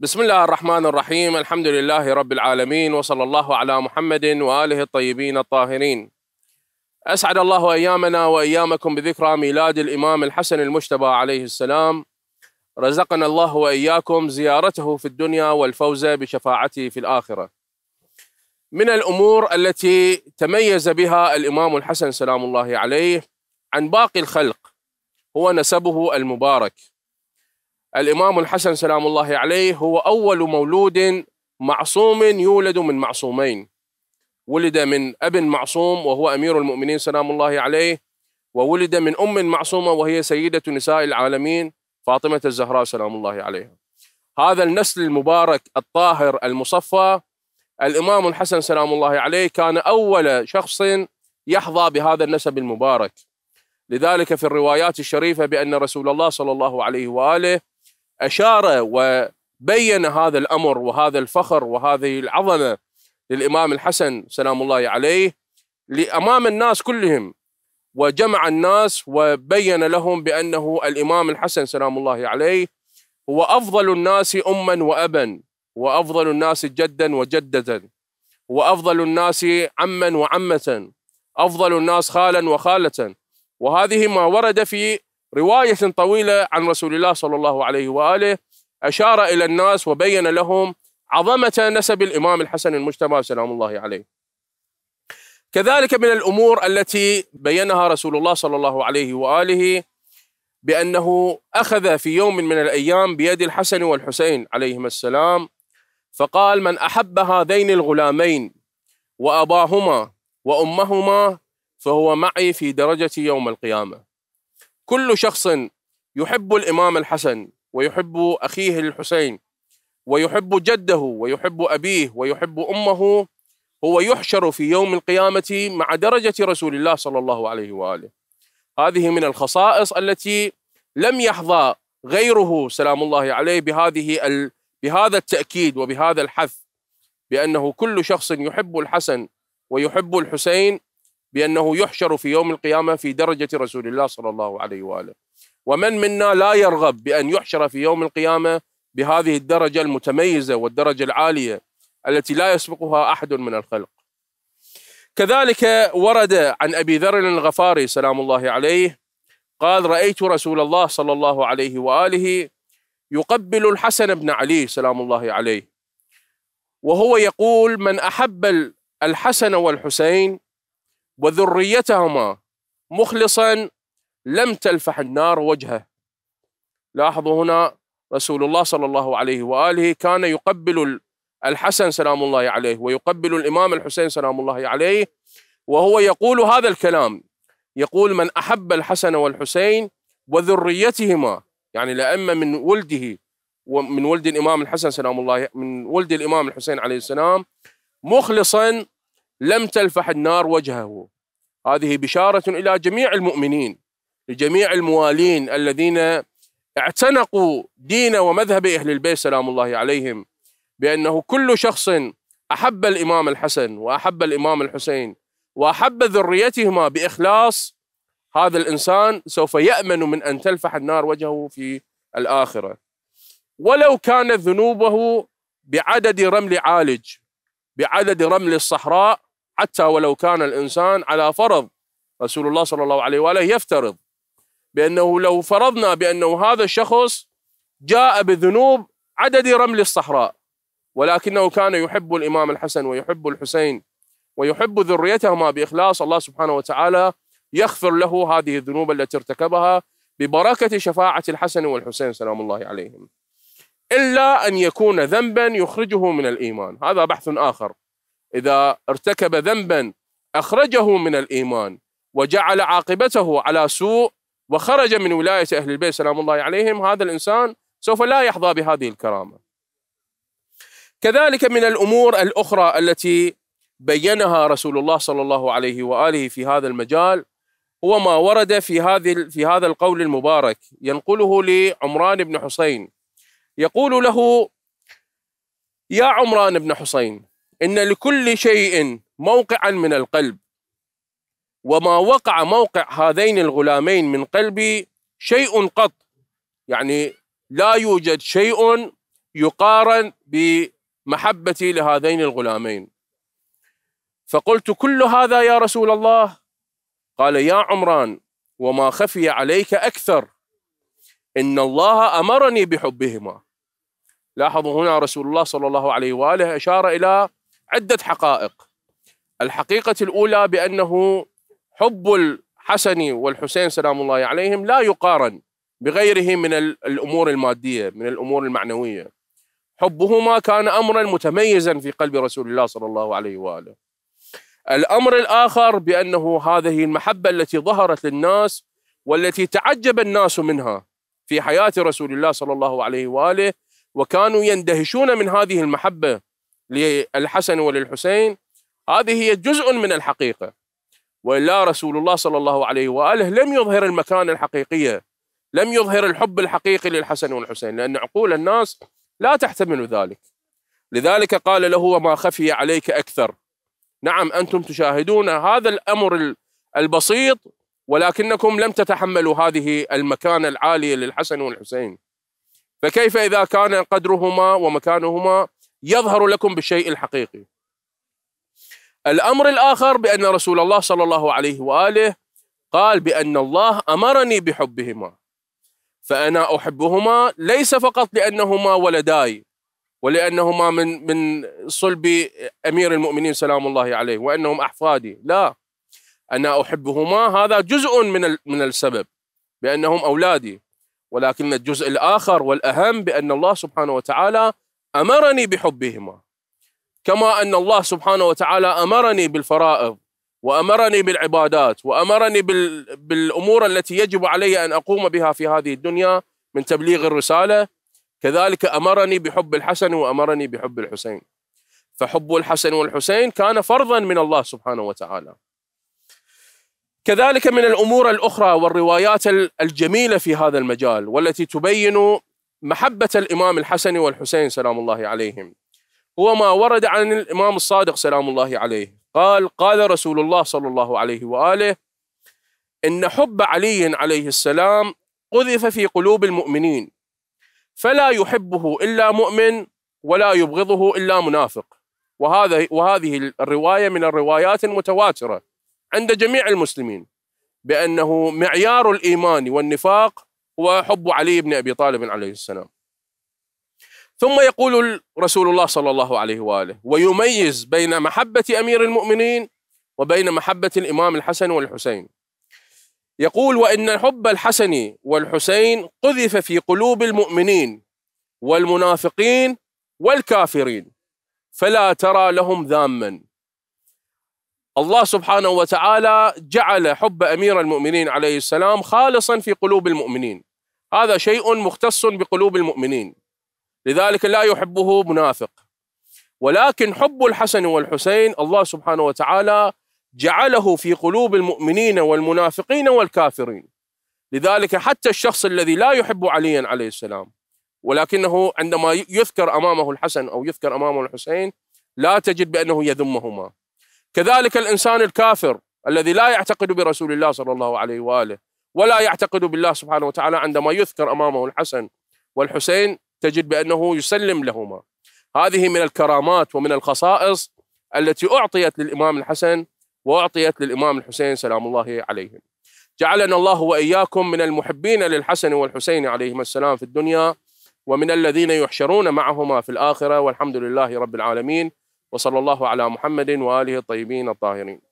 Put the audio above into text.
بسم الله الرحمن الرحيم الحمد لله رب العالمين وصلى الله على محمد واله الطيبين الطاهرين. اسعد الله ايامنا وايامكم بذكرى ميلاد الامام الحسن المجتبى عليه السلام. رزقنا الله واياكم زيارته في الدنيا والفوز بشفاعته في الاخره. من الامور التي تميز بها الامام الحسن سلام الله عليه عن باقي الخلق هو نسبه المبارك. الإمام الحسن سلام الله عليه هو أول مولود معصوم يولد من معصومين ولد من أب معصوم وهو أمير المؤمنين سلام الله عليه وولد من أم معصومة وهي سيدة نساء العالمين فاطمة الزهراء سلام الله عليها هذا النسل المبارك الطاهر المصفى الإمام الحسن سلام الله عليه كان أول شخص يحظى بهذا النسب المبارك لذلك في الروايات الشريفة بأن رسول الله صلى الله عليه وآله أشار وبين هذا الأمر وهذا الفخر وهذه العظمة للإمام الحسن سلام الله عليه لأمام الناس كلهم وجمع الناس وبين لهم بأنه الإمام الحسن سلام الله عليه هو أفضل الناس أما وأبا وأفضل الناس جدا وجدة وأفضل الناس عما وعمة أفضل الناس خالا وخالة وهذه ما ورد في رواية طويلة عن رسول الله صلى الله عليه وآله أشار إلى الناس وبين لهم عظمة نسب الإمام الحسن المجتبى سلام الله عليه كذلك من الأمور التي بينها رسول الله صلى الله عليه وآله بأنه أخذ في يوم من الأيام بيد الحسن والحسين عليهما السلام فقال من أحب هذين الغلامين وأباهما وأمهما فهو معي في درجتي يوم القيامة كل شخص يحب الإمام الحسن ويحب أخيه الحسين ويحب جده ويحب أبيه ويحب أمه هو يحشر في يوم القيامة مع درجة رسول الله صلى الله عليه وآله هذه من الخصائص التي لم يحظى غيره سلام الله عليه بهذه ال... بهذا التأكيد وبهذا الحث بأنه كل شخص يحب الحسن ويحب الحسين بأنه يحشر في يوم القيامة في درجة رسول الله صلى الله عليه وآله ومن منا لا يرغب بأن يحشر في يوم القيامة بهذه الدرجة المتميزة والدرجة العالية التي لا يسبقها أحد من الخلق كذلك ورد عن أبي ذر الغفاري سلام الله عليه قال رأيت رسول الله صلى الله عليه وآله يقبل الحسن بن علي سلام الله عليه وهو يقول من أحب الحسن والحسين وذريتهما مخلصا لم تلفح النار وجهه لاحظوا هنا رسول الله صلى الله عليه واله كان يقبل الحسن سلام الله عليه ويقبل الامام الحسين سلام الله عليه وهو يقول هذا الكلام يقول من احب الحسن والحسين وذريتهما يعني الائمه من ولده ومن ولد الامام الحسن سلام الله من ولد الامام الحسين عليه السلام مخلصا لم تلفح النار وجهه هذه بشارة إلى جميع المؤمنين لجميع الموالين الذين اعتنقوا دين ومذهب أهل البيت سلام الله عليهم بأنه كل شخص أحب الإمام الحسن وأحب الإمام الحسين وأحب ذريتهما بإخلاص هذا الإنسان سوف يأمن من أن تلفح النار وجهه في الآخرة ولو كانت ذنوبه بعدد رمل عالج بعدد رمل الصحراء حتى ولو كان الإنسان على فرض رسول الله صلى الله عليه وآله يفترض بأنه لو فرضنا بأنه هذا الشخص جاء بذنوب عدد رمل الصحراء ولكنه كان يحب الإمام الحسن ويحب الحسين ويحب ذريتهما بإخلاص الله سبحانه وتعالى يغفر له هذه الذنوب التي ارتكبها ببركة شفاعة الحسن والحسين سلام الله عليهم إلا أن يكون ذنبا يخرجه من الإيمان هذا بحث آخر إذا ارتكب ذنبا أخرجه من الإيمان وجعل عاقبته على سوء وخرج من ولاية أهل البيت سلام الله عليهم هذا الإنسان سوف لا يحظى بهذه الكرامة كذلك من الأمور الأخرى التي بينها رسول الله صلى الله عليه وآله في هذا المجال هو ما ورد في هذه في هذا القول المبارك ينقله لعمران بن حسين يقول له يا عمران بن حسين إن لكل شيء موقعا من القلب وما وقع موقع هذين الغلامين من قلبي شيء قط يعني لا يوجد شيء يقارن بمحبتي لهذين الغلامين فقلت كل هذا يا رسول الله قال يا عمران وما خفي عليك اكثر ان الله امرني بحبهما لاحظوا هنا رسول الله صلى الله عليه واله اشار الى عدة حقائق الحقيقة الأولى بأنه حب الحسن والحسين سلام الله عليهم لا يقارن بغيره من الأمور المادية من الأمور المعنوية حبهما كان أمرا متميزا في قلب رسول الله صلى الله عليه وآله الأمر الآخر بأنه هذه المحبة التي ظهرت للناس والتي تعجب الناس منها في حياة رسول الله صلى الله عليه وآله وكانوا يندهشون من هذه المحبة للحسن وللحسين هذه هي جزء من الحقيقة وإلا رسول الله صلى الله عليه وآله لم يظهر المكان الحقيقية لم يظهر الحب الحقيقي للحسن والحسين لأن عقول الناس لا تحتمل ذلك لذلك قال له وما خفي عليك أكثر نعم أنتم تشاهدون هذا الأمر البسيط ولكنكم لم تتحملوا هذه المكانة العالية للحسن والحسين فكيف إذا كان قدرهما ومكانهما يظهر لكم بالشيء الحقيقي الأمر الآخر بأن رسول الله صلى الله عليه وآله قال بأن الله أمرني بحبهما فأنا أحبهما ليس فقط لأنهما ولداي ولأنهما من من صلب أمير المؤمنين سلام الله عليه وأنهم أحفادي لا أنا أحبهما هذا جزء من من السبب بأنهم أولادي ولكن الجزء الآخر والأهم بأن الله سبحانه وتعالى امرني بحبهما كما ان الله سبحانه وتعالى امرني بالفرائض وامرني بالعبادات وامرني بالامور التي يجب علي ان اقوم بها في هذه الدنيا من تبليغ الرساله كذلك امرني بحب الحسن وامرني بحب الحسين فحب الحسن والحسين كان فرضا من الله سبحانه وتعالى كذلك من الامور الاخرى والروايات الجميله في هذا المجال والتي تبين محبة الإمام الحسن والحسين سلام الله عليهم هو ما ورد عن الإمام الصادق سلام الله عليه قال قال رسول الله صلى الله عليه وآله إن حب علي عليه السلام قذف في قلوب المؤمنين فلا يحبه إلا مؤمن ولا يبغضه إلا منافق وهذا وهذه الرواية من الروايات المتواترة عند جميع المسلمين بأنه معيار الإيمان والنفاق وحب علي بن أبي طالب عليه السلام ثم يقول رسول الله صلى الله عليه وآله ويميز بين محبة أمير المؤمنين وبين محبة الإمام الحسن والحسين يقول وإن حب الحسن والحسين قذف في قلوب المؤمنين والمنافقين والكافرين فلا ترى لهم ذاما الله سبحانه وتعالى جعل حب أمير المؤمنين عليه السلام خالصا في قلوب المؤمنين هذا شيء مختص بقلوب المؤمنين لذلك لا يحبه منافق ولكن حب الحسن والحسين الله سبحانه وتعالى جعله في قلوب المؤمنين والمنافقين والكافرين لذلك حتى الشخص الذي لا يحب عليا عليه السلام ولكنه عندما يذكر امامه الحسن او يذكر امامه الحسين لا تجد بانه يذمهما كذلك الانسان الكافر الذي لا يعتقد برسول الله صلى الله عليه واله ولا يعتقد بالله سبحانه وتعالى عندما يذكر امامه الحسن والحسين تجد بانه يسلم لهما هذه من الكرامات ومن الخصائص التي اعطيت للامام الحسن واعطيت للامام الحسين سلام الله عليهم جعلنا الله واياكم من المحبين للحسن والحسين عليهما السلام في الدنيا ومن الذين يحشرون معهما في الاخره والحمد لله رب العالمين وصلى الله على محمد واله الطيبين الطاهرين